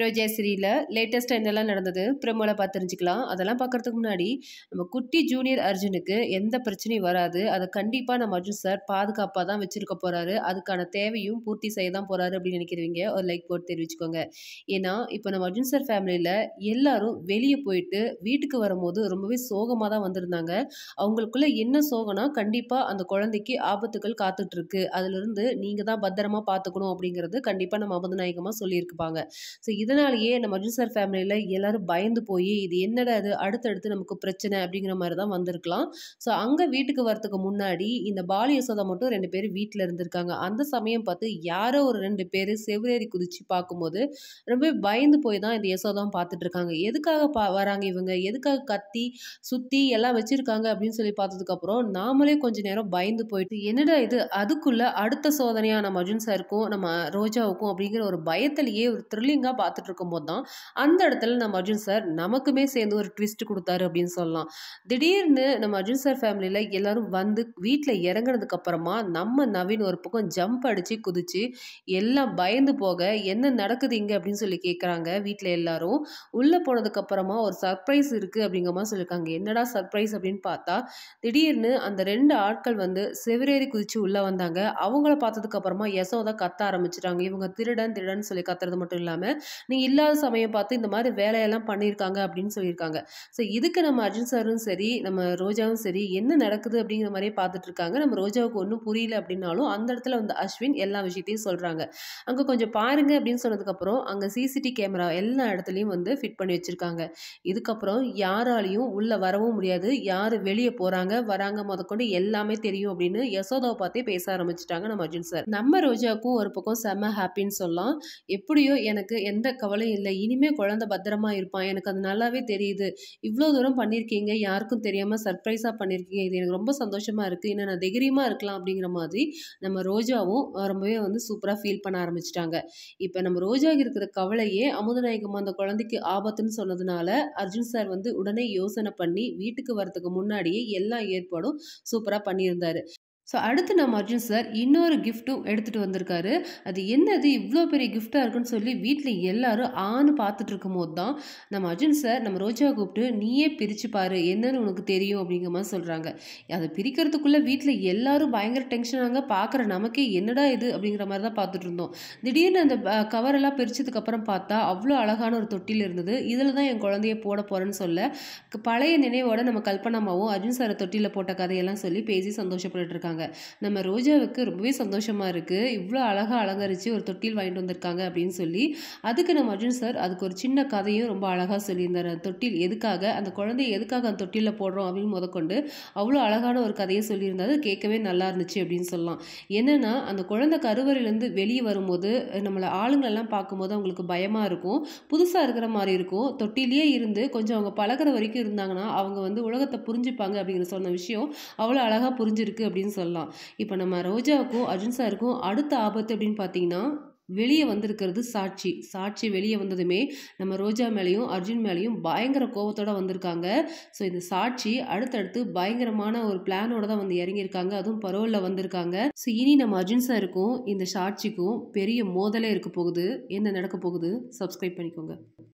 hero ஜெயஸ்ரீயில் லேட்டஸ்ட்டாக என்னெல்லாம் நடந்தது பிரமோல பார்த்து தெரிஞ்சுக்கலாம் அதெல்லாம் பார்க்குறதுக்கு முன்னாடி நம்ம குட்டி ஜூனியர் அர்ஜுனுக்கு எந்த பிரச்சனையும் வராது அதை கண்டிப்பாக நம்ம அர்ஜுன் சார் பாதுகாப்பாக தான் வச்சுருக்க போகிறாரு அதுக்கான தேவையும் பூர்த்தி செய்ய தான் போகிறாரு அப்படின்னு நினைக்கிறவங்க ஒரு லைக் போட்டு தெரிவிச்சுக்கோங்க ஏன்னா இப்போ நம்ம அர்ஜுன் சார் ஃபேமிலியில் எல்லாரும் வெளியே போயிட்டு வீட்டுக்கு வரும்போது ரொம்பவே சோகமாக தான் வந்திருந்தாங்க அவங்களுக்குள்ள என்ன சோகம்னா கண்டிப்பாக அந்த குழந்தைக்கு ஆபத்துக்கள் காத்துட்ருக்கு அதுலேருந்து நீங்கள் தான் பத்திரமா பார்த்துக்கணும் அப்படிங்கிறது கண்டிப்பாக நம்ம அபதநாயகமாக சொல்லியிருப்பாங்க ஸோ இதனாலேயே நம்ம அர்ஜுன் சார் ஃபேமிலியில் எல்லோரும் பயந்து போய் இது என்னடா இது அடுத்தடுத்து நமக்கு பிரச்சனை அப்படிங்கிற மாதிரி தான் வந்திருக்கலாம் ஸோ அங்கே வீட்டுக்கு வரத்துக்கு முன்னாடி இந்த பாலி யசோதா மட்டும் ரெண்டு பேர் வீட்டில் இருந்திருக்காங்க அந்த சமயம் பார்த்து யாரோ ஒரு ரெண்டு பேர் செவ்வரேறி குதித்து பார்க்கும்போது ரொம்ப பயந்து போய் தான் இந்த யசோதாவும் பார்த்துட்டு இருக்காங்க எதுக்காக பா வராங்க இவங்க எதுக்காக கத்தி சுற்றி எல்லாம் வச்சுருக்காங்க அப்படின்னு சொல்லி பார்த்ததுக்கப்புறம் நாமளே கொஞ்சம் நேரம் பயந்து போயிட்டு என்னடா இது அதுக்குள்ளே அடுத்த சோதனையாக நம்ம அர்ஜுன் சாருக்கும் நம்ம ரோஜாவுக்கும் அப்படிங்கிற ஒரு பயத்திலேயே ஒரு த்ரில்லிங்காக பார்த்து பார்த்துட்டு இருக்கும்போது தான் அந்த இடத்துல நம்ம அர்ஜுன் சார் நமக்குமே சேர்ந்து ஒரு ட்விஸ்ட் கொடுத்தாரு அப்படின்னு சொல்லலாம் திடீர்னு நம்ம அர்ஜுன் சார் ஃபேமிலியில் எல்லாரும் வந்து வீட்டில் இறங்கினதுக்கு அப்புறமா நம்ம நவீன் ஒரு பக்கம் ஜம்ப் அடித்து குதிச்சு எல்லாம் பயந்து போக என்ன நடக்குது இங்கே அப்படின்னு சொல்லி கேட்குறாங்க வீட்டில் எல்லாரும் உள்ளே போனதுக்கப்புறமா ஒரு சர்ப்ரைஸ் இருக்குது அப்படிங்கிற மாதிரி சொல்லியிருக்காங்க என்னடா சர்ப்ரைஸ் அப்படின்னு பார்த்தா திடீர்னு அந்த ரெண்டு ஆட்கள் வந்து செவிரேறி குதிச்சு உள்ளே வந்தாங்க அவங்கள பார்த்ததுக்கப்புறமா யசோதா கத்த ஆரம்பிச்சிட்டாங்க இவங்க திருடன் திருடன் சொல்லி கத்துறது மட்டும் இல்லாமல் நீ இல்லாத சமயம் பார்த்து இந்த மாதிரி வேலையெல்லாம் பண்ணியிருக்காங்க அப்படின்னு சொல்லியிருக்காங்க ஸோ இதுக்கு நம்ம அர்ஜுன் சாரும் சரி நம்ம ரோஜாவும் சரி என்ன நடக்குது அப்படிங்கிற மாதிரியே பார்த்துட்டு இருக்காங்க நம்ம ரோஜாவுக்கு ஒன்றும் புரியல அப்படின்னாலும் அந்த இடத்துல வந்து அஸ்வின் எல்லா விஷயத்தையும் சொல்கிறாங்க அங்கே கொஞ்சம் பாருங்க அப்படின்னு சொன்னதுக்கப்புறம் அங்கே சிசிடி கேமரா எல்லா இடத்துலையும் வந்து ஃபிட் பண்ணி வச்சுருக்காங்க இதுக்கப்புறம் யாராலையும் உள்ளே வரவும் முடியாது யார் வெளியே போகிறாங்க வராங்க முதற்கொண்டு எல்லாமே தெரியும் அப்படின்னு யசோதாவை பார்த்தே பேச ஆரம்பிச்சிட்டாங்க நம்ம அர்ஜுன் சார் நம்ம ரோஜாவுக்கும் ஒரு பக்கம் செம்ம ஹாப்பின்னு சொல்லலாம் எப்படியோ எனக்கு எந்த கவலை இல்லை இனிமே குழந்தை பத்திரமா இருப்பான் எனக்கு அது நல்லாவே தெரியுது இவ்வளோ தூரம் பண்ணியிருக்கீங்க யாருக்கும் தெரியாமல் சர்ப்ரைஸாக பண்ணியிருக்கீங்க இது எனக்கு ரொம்ப சந்தோஷமாக இருக்குது இன்னும் நான் தைரியமாக இருக்கலாம் அப்படிங்கிற மாதிரி நம்ம ரோஜாவும் ரொம்பவே வந்து சூப்பராக ஃபீல் பண்ண ஆரம்பிச்சிட்டாங்க இப்போ நம்ம ரோஜாவுக்கு இருக்கிற கவலையே அமுதநாயகம் அந்த குழந்தைக்கு ஆபத்துன்னு சொன்னதுனால அர்ஜுன் சார் வந்து உடனே யோசனை பண்ணி வீட்டுக்கு வரத்துக்கு முன்னாடியே எல்லா ஏற்பாடும் சூப்பராக பண்ணியிருந்தாரு ஸோ அடுத்து நம்ம அர்ஜுன் சார் இன்னொரு கிஃப்ட்டும் எடுத்துகிட்டு வந்திருக்காரு அது என்னது இவ்வளோ பெரிய கிஃப்டாக இருக்குன்னு சொல்லி வீட்டில் எல்லாரும் ஆன்னு பார்த்துட்டு இருக்கும் போது தான் நம்ம அர்ஜுன் சார் நம்ம ரோஜா கூப்பிட்டு நீயே பிரித்து பாரு என்னன்னு உனக்கு தெரியும் அப்படிங்கிற மாதிரி சொல்கிறாங்க அதை பிரிக்கிறதுக்குள்ளே வீட்டில் எல்லாரும் பயங்கர டென்ஷனாக பார்க்குற நமக்கே என்னடா இது அப்படிங்கிற மாதிரி தான் பார்த்துட்டு இருந்தோம் திடீர்னு அந்த கவரெல்லாம் பிரித்ததுக்கப்புறம் பார்த்தா அவ்வளோ அழகான ஒரு தொட்டியில் இருந்தது இதில் தான் என் குழந்தைய போட போகிறேன்னு சொல்ல பழைய நினைவோட நம்ம கல்பனாமாவும் அர்ஜுன் சாரை தொட்டியில் போட்ட கதையெல்லாம் சொல்லி பேசி சந்தோஷப்பட்டுருக்காங்க சொல்கிறாங்க நம்ம ரோஜாவுக்கு ரொம்பவே சந்தோஷமாக இருக்குது இவ்வளோ அழகாக அலங்கரித்து ஒரு தொட்டில் வாங்கிட்டு வந்திருக்காங்க அப்படின்னு சொல்லி அதுக்கு நம்ம அர்ஜுன் சார் அதுக்கு ஒரு சின்ன கதையும் ரொம்ப அழகாக சொல்லியிருந்தார் அந்த தொட்டில் எதுக்காக அந்த குழந்தைய எதுக்காக அந்த தொட்டிலில் போடுறோம் அப்படின்னு முதற்கொண்டு அவ்வளோ அழகான ஒரு கதையை அது கேட்கவே நல்லா இருந்துச்சு அப்படின்னு சொல்லலாம் என்னென்னா அந்த குழந்தை கருவறையிலேருந்து வெளியே வரும்போது நம்மளை ஆளுங்களெல்லாம் பார்க்கும்போது அவங்களுக்கு பயமாக இருக்கும் புதுசாக இருக்கிற மாதிரி இருக்கும் தொட்டிலேயே இருந்து கொஞ்சம் அவங்க பழகிற வரைக்கும் இருந்தாங்கன்னா அவங்க வந்து உலகத்தை புரிஞ்சுப்பாங்க அப்படிங்கிற சொன்ன விஷயம் அவ்வளோ அழகாக புரிஞ்சிருக்கு அப்படின்னு சொல்லி சொல்லலாம் இப்போ நம்ம ரோஜாவுக்கும் அர்ஜுன் சாருக்கும் அடுத்த ஆபத்து அப்படின்னு பார்த்தீங்கன்னா வெளியே வந்திருக்கிறது சாட்சி சாட்சி வெளியே வந்ததுமே நம்ம ரோஜா மேலேயும் அர்ஜுன் மேலேயும் பயங்கர கோபத்தோடு வந்திருக்காங்க ஸோ இந்த சாட்சி அடுத்தடுத்து பயங்கரமான ஒரு பிளானோட தான் வந்து இறங்கியிருக்காங்க அதுவும் பரவலில் வந்திருக்காங்க ஸோ இனி நம்ம அர்ஜுன் சாருக்கும் இந்த சாட்சிக்கும் பெரிய மோதலே இருக்க போகுது என்ன நடக்க போகுது சப்ஸ்கிரைப் பண்ணிக்கோங்க